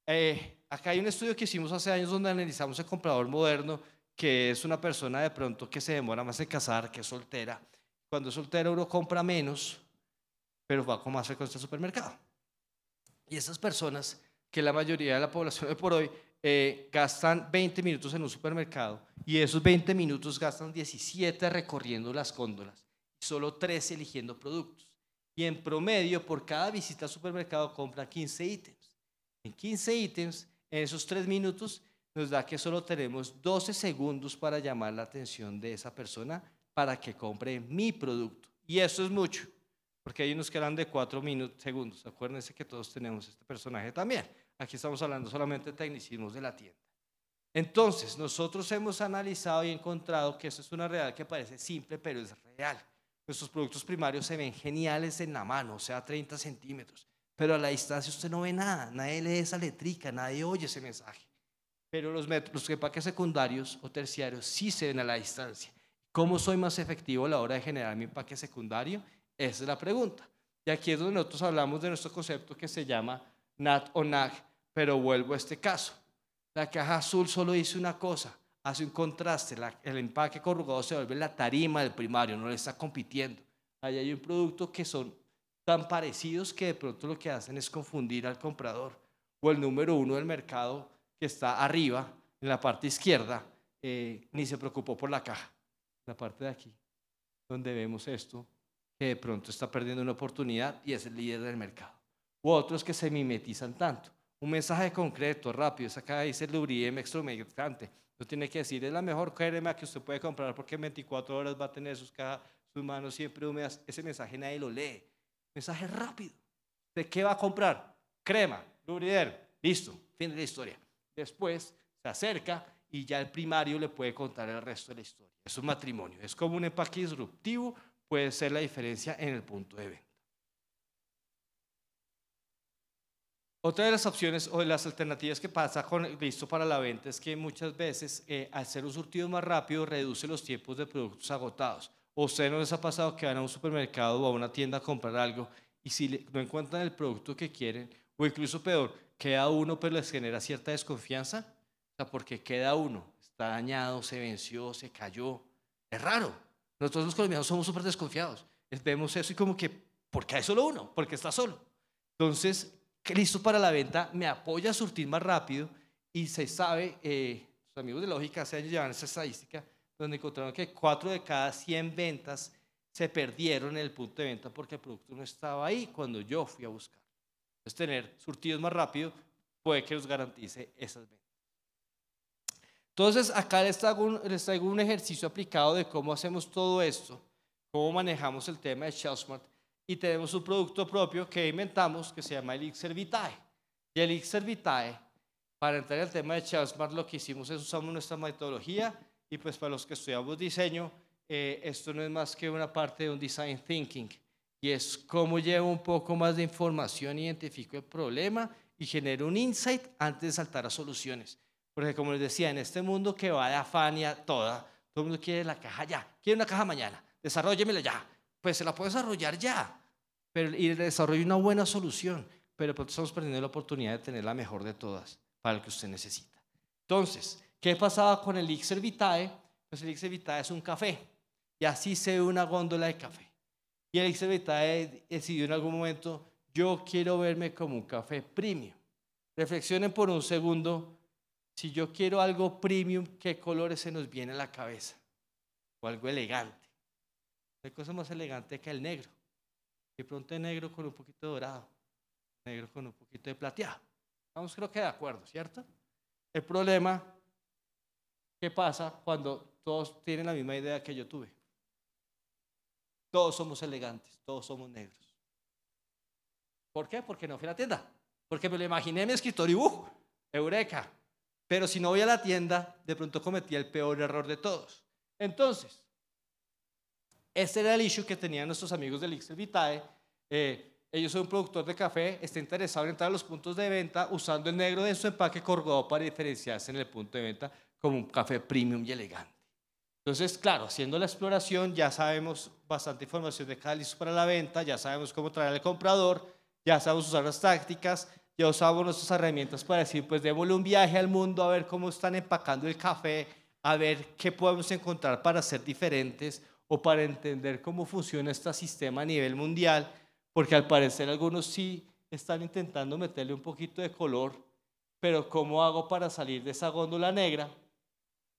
Eh, acá hay un estudio que hicimos hace años donde analizamos el comprador moderno, que es una persona de pronto que se demora más en casar, que es soltera. Cuando es soltera uno compra menos, pero va con más frecuencia este supermercado. Y esas personas, que la mayoría de la población de por hoy, eh, gastan 20 minutos en un supermercado y esos 20 minutos gastan 17 recorriendo las góndolas y solo 3 eligiendo productos. Y en promedio, por cada visita al supermercado compran 15 ítems. En 15 ítems, en esos 3 minutos, nos da que solo tenemos 12 segundos para llamar la atención de esa persona para que compre mi producto. Y eso es mucho, porque hay unos que eran de 4 minutos, segundos. Acuérdense que todos tenemos este personaje también. Aquí estamos hablando solamente de tecnicismos de la tienda. Entonces, nosotros hemos analizado y encontrado que eso es una realidad que parece simple, pero es real. Nuestros productos primarios se ven geniales en la mano, o sea, 30 centímetros, pero a la distancia usted no ve nada, nadie lee esa letrica, nadie oye ese mensaje. Pero los, los empaques secundarios o terciarios sí se ven a la distancia. ¿Cómo soy más efectivo a la hora de generar mi empaque secundario? Esa es la pregunta. Y aquí es donde nosotros hablamos de nuestro concepto que se llama Nat o NAC, pero vuelvo a este caso. La caja azul solo dice una cosa, hace un contraste, el empaque corrugado se vuelve la tarima del primario, no le está compitiendo. Ahí hay un producto que son tan parecidos que de pronto lo que hacen es confundir al comprador. O el número uno del mercado que está arriba, en la parte izquierda, eh, ni se preocupó por la caja, la parte de aquí, donde vemos esto, que de pronto está perdiendo una oportunidad y es el líder del mercado u otros que se mimetizan tanto. Un mensaje concreto, rápido, Esa acá dice Lubriem extromedicante. No tiene que decir, es la mejor crema que usted puede comprar porque en 24 horas va a tener sus, manos siempre húmedas. Ese mensaje nadie lo lee. Mensaje rápido. ¿De qué va a comprar? Crema, Lubrier, listo, fin de la historia. Después se acerca y ya el primario le puede contar el resto de la historia. Es un matrimonio, es como un empaque disruptivo, puede ser la diferencia en el punto de venta. Otra de las opciones o de las alternativas que pasa con el listo para la venta es que muchas veces eh, al ser un surtido más rápido reduce los tiempos de productos agotados. O ustedes no les ha pasado que van a un supermercado o a una tienda a comprar algo y si no encuentran el producto que quieren, o incluso peor, queda uno pero les genera cierta desconfianza, o sea, porque queda uno, está dañado, se venció, se cayó. Es raro. Nosotros los colombianos somos súper desconfiados. Vemos eso y como que, ¿por qué hay solo uno, porque está solo. Entonces, listo para la venta, me apoya a surtir más rápido y se sabe, eh, sus amigos de Lógica hace años llevan esa estadística, donde encontraron que 4 de cada 100 ventas se perdieron en el punto de venta porque el producto no estaba ahí cuando yo fui a buscar. Entonces, tener surtidos más rápido puede que os garantice esas ventas. Entonces, acá les traigo, un, les traigo un ejercicio aplicado de cómo hacemos todo esto, cómo manejamos el tema de Shellsmart y tenemos un producto propio que inventamos que se llama Elixir Vitae. Y Elixir Vitae, para entrar al tema de Chelsmart, lo que hicimos es usamos nuestra metodología y pues para los que estudiamos diseño, eh, esto no es más que una parte de un design thinking y es cómo llevo un poco más de información, identifico el problema y genero un insight antes de saltar a soluciones. Porque como les decía, en este mundo que va de afán y a toda, todo el mundo quiere la caja ya, quiere una caja mañana, desarrollémela ya, pues se la puede desarrollar ya. Pero, y desarrolla una buena solución. Pero pues, estamos perdiendo la oportunidad de tener la mejor de todas para el que usted necesita. Entonces, ¿qué pasaba con el Ixer Vitae? Pues el Vitae es un café. Y así se ve una góndola de café. Y el Ixer decidió en algún momento, yo quiero verme como un café premium. Reflexionen por un segundo, si yo quiero algo premium, ¿qué colores se nos viene a la cabeza? O algo elegante. Hay cosas más elegantes que el negro. De pronto hay negro con un poquito de dorado, negro con un poquito de plateado. Estamos creo que de acuerdo, ¿cierto? El problema, ¿qué pasa cuando todos tienen la misma idea que yo tuve? Todos somos elegantes, todos somos negros. ¿Por qué? Porque no fui a la tienda. Porque me lo imaginé en mi escritorio, ¡uh! ¡Eureka! Pero si no voy a la tienda, de pronto cometí el peor error de todos. Entonces, este era el issue que tenían nuestros amigos del Ixel Vitae. Eh, ellos son un productor de café, está interesado en entrar a los puntos de venta usando el negro de su empaque corrugado para diferenciarse en el punto de venta como un café premium y elegante. Entonces, claro, haciendo la exploración ya sabemos bastante información de cada para la venta, ya sabemos cómo traer al comprador, ya sabemos usar las tácticas, ya usamos nuestras herramientas para decir, pues démosle un viaje al mundo a ver cómo están empacando el café, a ver qué podemos encontrar para ser diferentes o para entender cómo funciona este sistema a nivel mundial, porque al parecer algunos sí están intentando meterle un poquito de color, pero ¿cómo hago para salir de esa góndola negra?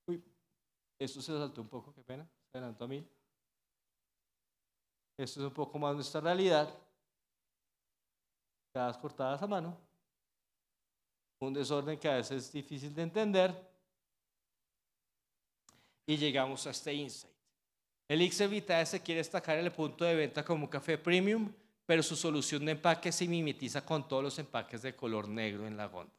Uy, esto se saltó un poco, qué pena, se adelantó a mí. Esto es un poco más nuestra realidad. las cortadas a mano. Un desorden que a veces es difícil de entender. Y llegamos a este insight evita Vitae quiere destacar en el punto de venta como un café premium, pero su solución de empaque se mimetiza con todos los empaques de color negro en la góndola.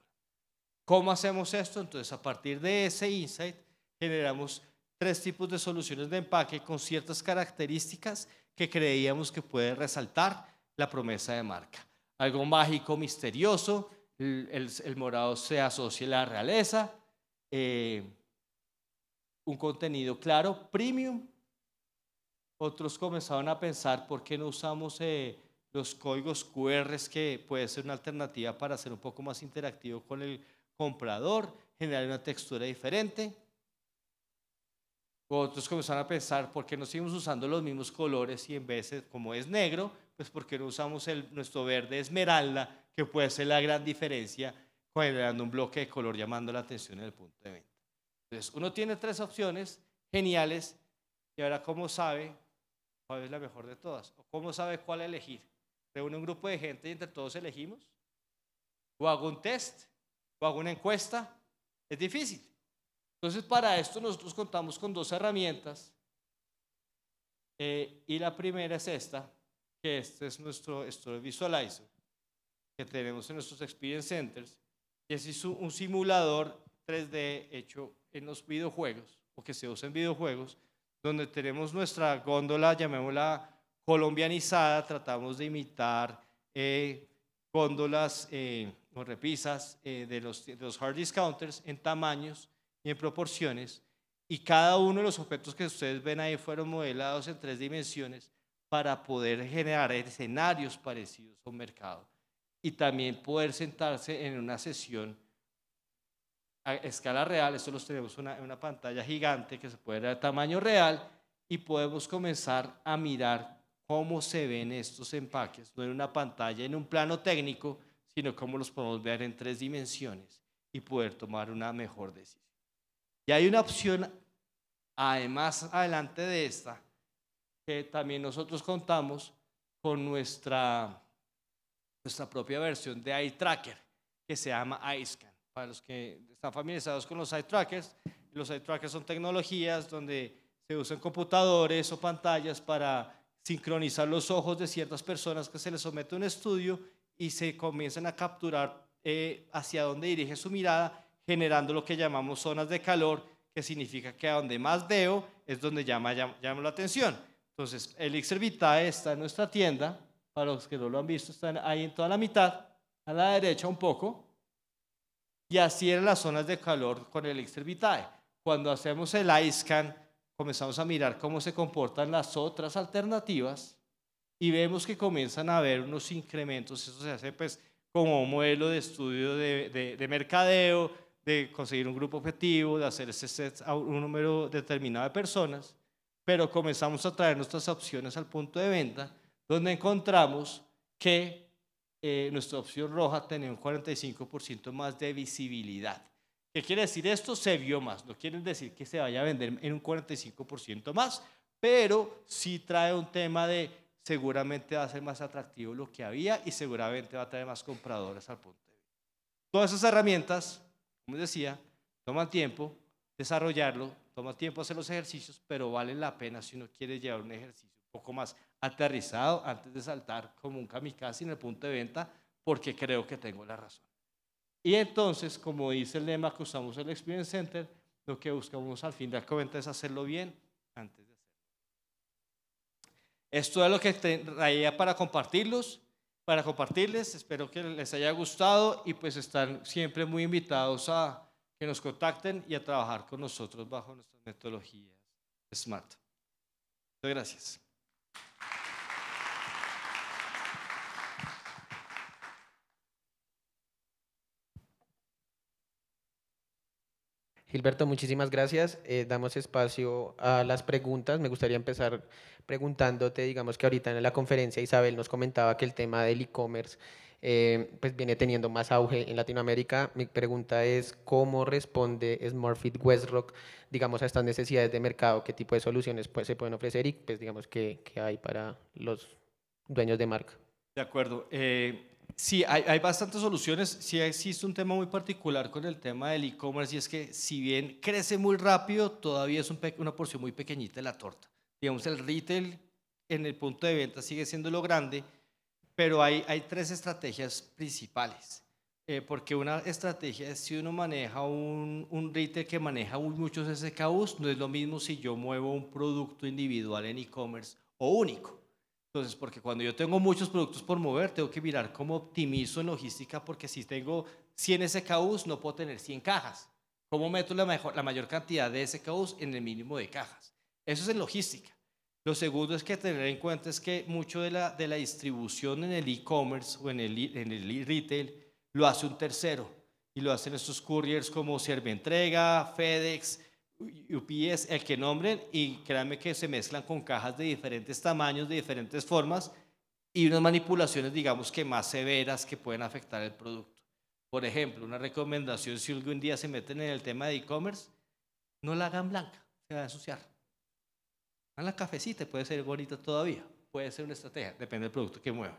¿Cómo hacemos esto? Entonces, a partir de ese insight, generamos tres tipos de soluciones de empaque con ciertas características que creíamos que pueden resaltar la promesa de marca. Algo mágico, misterioso, el, morado se asocia a la realeza, eh, un contenido claro, premium, otros comenzaron a pensar, ¿por qué no usamos eh, los códigos QR que puede ser una alternativa para ser un poco más interactivo con el comprador, generar una textura diferente? Otros comenzaron a pensar, ¿por qué no seguimos usando los mismos colores y en vez de, como es negro, pues por qué no usamos el, nuestro verde esmeralda, que puede ser la gran diferencia, generando un bloque de color llamando la atención en el punto de venta? Entonces, uno tiene tres opciones geniales y ahora, ¿cómo sabe ¿Cuál es la mejor de todas? cómo sabes cuál elegir? ¿Reúne un grupo de gente y entre todos elegimos? ¿O hago un test? ¿O hago una encuesta? Es difícil. Entonces, para esto nosotros contamos con dos herramientas. Eh, y la primera es esta, que este es nuestro Story Visualizer, que tenemos en nuestros Experience Centers, y es un simulador 3D hecho en los videojuegos, o que se usa en videojuegos, donde tenemos nuestra góndola, llamémosla colombianizada, tratamos de imitar eh, góndolas eh, o repisas eh, de, los, de los hard discounters en tamaños y en proporciones. Y cada uno de los objetos que ustedes ven ahí fueron modelados en tres dimensiones para poder generar escenarios parecidos a un mercado y también poder sentarse en una sesión a escala real, esto los tenemos en una, pantalla gigante que se puede dar a tamaño real y podemos comenzar a mirar cómo se ven estos empaques, no en una pantalla, en un plano técnico, sino cómo los podemos ver en tres dimensiones y poder tomar una mejor decisión. Y hay una opción, además, adelante de esta, que también nosotros contamos con nuestra, nuestra propia versión de iTracker, que se llama iScan para los que están familiarizados con los eye trackers, los eye trackers son tecnologías donde se usan computadores o pantallas para sincronizar los ojos de ciertas personas que se les somete a un estudio y se comienzan a capturar eh, hacia dónde dirige su mirada, generando lo que llamamos zonas de calor, que significa que a donde más veo es donde llama, llama, la atención. Entonces, el Vitae está en nuestra tienda, para los que no lo han visto, está ahí en toda la mitad, a la derecha un poco, y así eran las zonas de calor con el Exter Cuando hacemos el ISCAN, comenzamos a mirar cómo se comportan las otras alternativas y vemos que comienzan a haber unos incrementos. Eso se hace pues como un modelo de estudio de, de mercadeo, de conseguir un grupo objetivo, de hacer ese a un número determinado de personas, pero comenzamos a traer nuestras opciones al punto de venta, donde encontramos que eh, nuestra opción roja tiene un 45% más de visibilidad. ¿Qué quiere decir esto? Se vio más. No quiere decir que se vaya a vender en un 45% más, pero sí trae un tema de seguramente va a ser más atractivo lo que había y seguramente va a traer más compradores al punto Todas esas herramientas, como decía, toman tiempo desarrollarlo, toma tiempo hacer los ejercicios, pero vale la pena si uno quiere llevar un ejercicio un poco más aterrizado antes de saltar como un kamikaze en el punto de venta porque creo que tengo la razón. Y entonces, como dice el lema que usamos en el Experience Center, lo que buscamos al fin de cuentas es hacerlo bien antes de hacerlo. Esto es lo que traía para compartirlos, para compartirles. Espero que les haya gustado y pues están siempre muy invitados a que nos contacten y a trabajar con nosotros bajo nuestras metodologías SMART. Muchas gracias. Gilberto, muchísimas gracias. Eh, damos espacio a las preguntas. Me gustaría empezar preguntándote, digamos que ahorita en la conferencia Isabel nos comentaba que el tema del e-commerce eh, pues viene teniendo más auge en Latinoamérica. Mi pregunta es, ¿cómo responde SmartFit Westrock, digamos, a estas necesidades de mercado? ¿Qué tipo de soluciones pues, se pueden ofrecer y, pues, digamos, qué, hay para los dueños de marca? De acuerdo. Eh, Sí, hay, bastantes soluciones. Sí existe un tema muy particular con el tema del e-commerce y es que si bien crece muy rápido, todavía es una porción muy pequeñita de la torta. Digamos, el retail en el punto de venta sigue siendo lo grande, pero hay, hay tres estrategias principales. Eh, porque una estrategia es si uno maneja un, un retail que maneja muchos SKUs, no es lo mismo si yo muevo un producto individual en e-commerce o único. Entonces, porque cuando yo tengo muchos productos por mover, tengo que mirar cómo optimizo en logística, porque si tengo 100 SKUs, no puedo tener 100 cajas. ¿Cómo meto la, mayor cantidad de SKUs en el mínimo de cajas? Eso es en logística. Lo segundo es que tener en cuenta es que mucho de la, distribución en el e-commerce o en el, en retail lo hace un tercero y lo hacen estos couriers como Serve Entrega, FedEx, es el que nombren y créanme que se mezclan con cajas de diferentes tamaños, de diferentes formas y unas manipulaciones, digamos que más severas que pueden afectar el producto. Por ejemplo, una recomendación si algún día se meten en el tema de e-commerce, no la hagan blanca, se va a ensuciar. Hagan la cafecita, puede ser bonita todavía, puede ser una estrategia, depende del producto que muevan.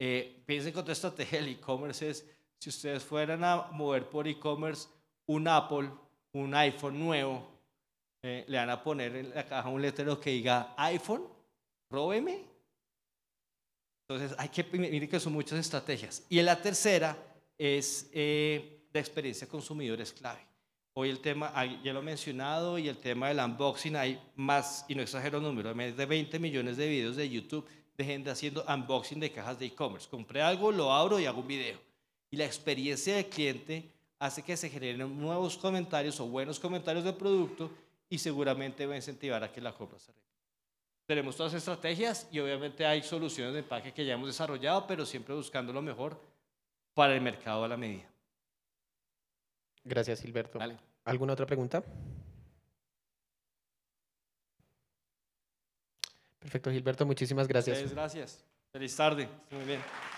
Eh, piensen con otra estrategia del e-commerce es, si ustedes fueran a mover por e-commerce un Apple, un iPhone nuevo, eh, le van a poner en la caja un letrero que diga iPhone, róbeme. Entonces, hay que, mire que son muchas estrategias. Y la tercera es eh, la experiencia consumidor es clave. Hoy el tema, ya lo he mencionado, y el tema del unboxing, hay más, y no exagero el número, más de 20 millones de videos de YouTube de gente haciendo unboxing de cajas de e-commerce. Compré algo, lo abro y hago un video. Y la experiencia del cliente hace que se generen nuevos comentarios o buenos comentarios del producto y seguramente va a incentivar a que la compra se repita. Tenemos todas las estrategias y obviamente hay soluciones de empaque que ya hemos desarrollado, pero siempre buscando lo mejor para el mercado a la medida. Gracias, Gilberto. ¿Alguna otra pregunta? Perfecto, Gilberto, muchísimas gracias. Muchas gracias. Feliz tarde. Muy bien.